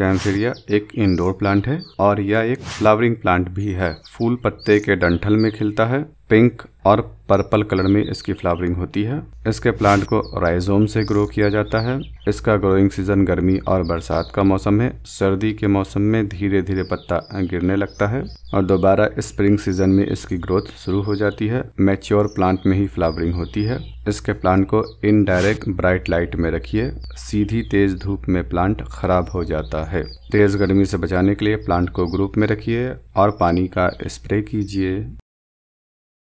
कैंसरिया एक indoor plant है और यह एक फ्लावरिंग प्लांट भी है फूल पत्ते के डंठल में खिलता है पिंक और पर्पल कलर में इसकी फ्लावरिंग होती है इसके प्लांट को राइजोम से ग्रो किया जाता है इसका ग्रोइंग सीजन गर्मी और बरसात का मौसम है सर्दी के मौसम में धीरे धीरे पत्ता गिरने लगता है और दोबारा स्प्रिंग सीजन में इसकी ग्रोथ शुरू हो जाती है मैच्योर प्लांट में ही फ्लावरिंग होती है इसके प्लांट को इनडायरेक्ट ब्राइट लाइट में रखिए सीधी तेज धूप में प्लांट खराब हो जाता है तेज गर्मी से बचाने के लिए प्लांट को ग्रुप में रखिए और पानी का स्प्रे कीजिए